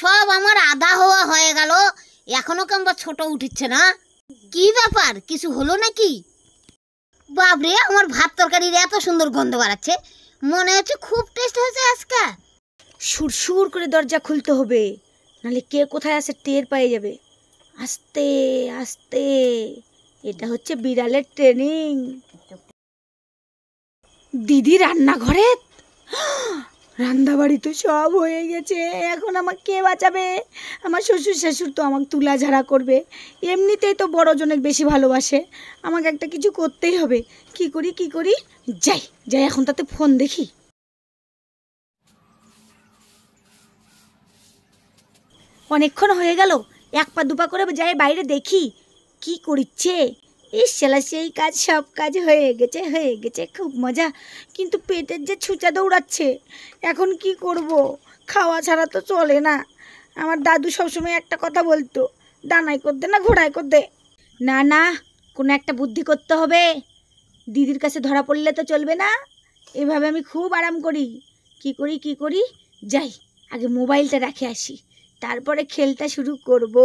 সব আমার আধা হওয়া হয়ে গেল এখনো কেমন ছোট উঠেছে না কি ব্যাপার কিছু হলো নাকি বাবরে আমার ভাত তরকারির এত সুন্দর গন্ধ বাড়াচ্ছে মনে হচ্ছে খুব টেস্ট হয়েছে আজকে সুরসুর করে দরজা খুলতে হবে নাহলে কে কোথায় আছে টের পেয়ে যাবে আস্তে আস্তে এটা হচ্ছে বিড়ালের ট্রেনিং দিদি রান্নাঘরে রান্নাবাড়ি তো সব হয়ে গেছে এখন আমাকে কে বাঁচাবে আমার শ্বশুর শাশুর তো আমাকে ঝাড়া করবে এমনিতেই তো জনের বেশি ভালোবাসে আমাকে একটা কিছু করতেই হবে কি করি কি করি যাই যাই এখন তাতে ফোন দেখি অনেকক্ষণ হয়ে গেল এক পা দুপা করে যাই বাইরে দেখি কি করিচ্ছে ইশালা সেই কাজ সব কাজ হয়ে গেছে হয়ে গেছে খুব মজা কিন্তু পেটের যে ছুঁচা দৌড়াচ্ছে এখন কি করব খাওয়া ছাড়া তো চলে না আমার দাদু সবসময় একটা কথা বলতো দানায় করতে না ঘোড়ায় করতে না না কোনো একটা বুদ্ধি করতে হবে দিদির কাছে ধরা পড়লে তো চলবে না এভাবে আমি খুব আরাম করি কি করি কি করি যাই আগে মোবাইলটা রাখে আসি তারপরে খেলটা শুরু করব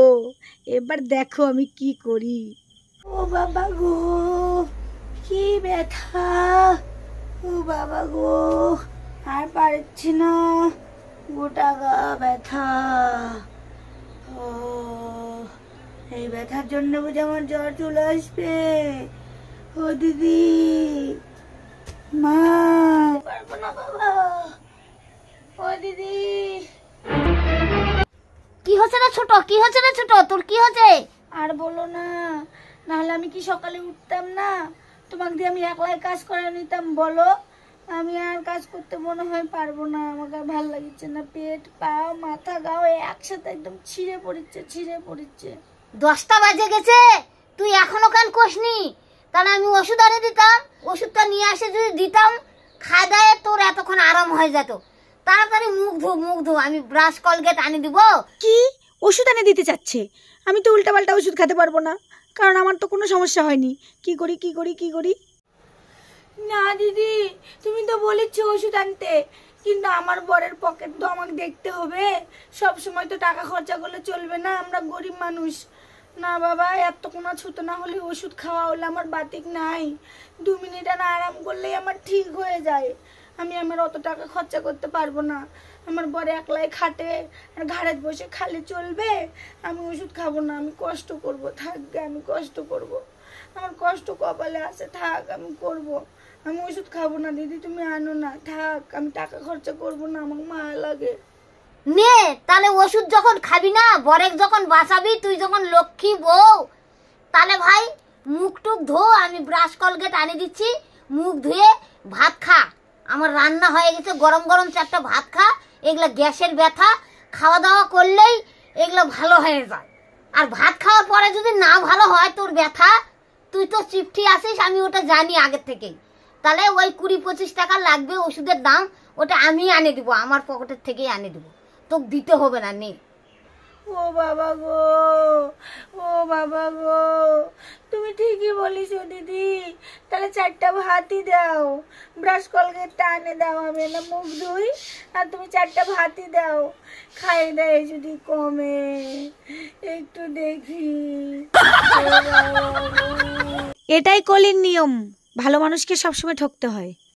এবার দেখো আমি কি করি ও বাবা গো কি ব্যথা ও বাবা গো আর পারছি না গোটা গা ব্যথা ও এই ব্যথার জন্য বুঝে আমার জ্বর চলে আসবে ও দিদি মা পারবো না বাবা ও দিদি কি হচ্ছে না ছোট কি হচ্ছে না ছোট তোর কি হচ্ছে আর বলো না নাহলে আমি কি সকালে উঠতাম না তোমাকে দিয়ে আমি একলাই কাজ করে নিতাম বলো আমি আর কাজ করতে মনে হয় পারবো না আমাকে আর ভালো লাগছে না পেট পা মাথা গাও একসাথে একদম ছিঁড়ে পড়েছে ছিঁড়ে পড়েছে দশটা বাজে গেছে তুই এখনো কান কষনি তাহলে আমি ওষুধ আনে দিতাম ওষুধটা নিয়ে আসে যদি দিতাম খাদায় তোর এতক্ষণ আরাম হয়ে যেত তাড়াতাড়ি মুখ ধো মুখ ধো আমি ব্রাশ কলগেট আনি দিব কি ওষুধ এনে দিতে চাচ্ছে আমি তো উল্টাপাল্টা ওষুধ খেতে পারবো না কারণ আমার তো কোনো সমস্যা হয়নি কি করি কি করি কি করি না দিদি তুমি তো বলেছ ওষুধ আনতে কিন্তু আমার বরের পকেট তো আমাকে দেখতে হবে সব সময় তো টাকা খরচা করলে চলবে না আমরা গরিব মানুষ না বাবা এত কোনো ছুতো না হলে ওষুধ খাওয়া হলে আমার বাতিক নাই দু মিনিট আর আরাম করলেই আমার ঠিক হয়ে যায় আমি আমার অত টাকা খরচা করতে পারবো না আমার বড় একলাই খাটে আর ঘাড়ে বসে খালি চলবে আমি ওষুধ খাবো না আমি কষ্ট করব থাকবে আমি কষ্ট করব। আমার কষ্ট কপালে আছে থাক আমি করব। আমি ওষুধ খাবো না দিদি তুমি আনো না থাক আমি টাকা খরচা করব না আমার মা লাগে নে তাহলে ওষুধ যখন খাবি না বরেক যখন বাঁচাবি তুই যখন লক্ষ্মী বউ তাহলে ভাই মুখ টুক ধো আমি ব্রাশ কলগেট আনি দিচ্ছি মুখ ধুয়ে ভাত খা আমার রান্না হয়ে গেছে গরম গরম চারটা ভাত খা এগুলো গ্যাসের ব্যথা খাওয়া দাওয়া করলেই এগুলো ভালো হয়ে যায় আর ভাত খাওয়ার পরে যদি না ভালো হয় তোর ব্যথা তুই তো চিফটি আসিস আমি ওটা জানি আগের থেকেই তাহলে ওই কুড়ি পঁচিশ টাকা লাগবে ওষুধের দাম ওটা আমি আনে দিব আমার পকেটের থেকেই আনে দিব তোকে দিতে হবে না নে ও বাবা গো ও বাবা গো বলিস ও দিদি তাহলে চারটা ভাতই দাও ব্রাশ কলগেটটা আনে দাও আমি না মুখ ধুই আর তুমি চারটা ভাতই দাও খাই দেয় যদি কমে একটু দেখি এটাই কলির নিয়ম ভালো মানুষকে সবসময় ঠকতে হয়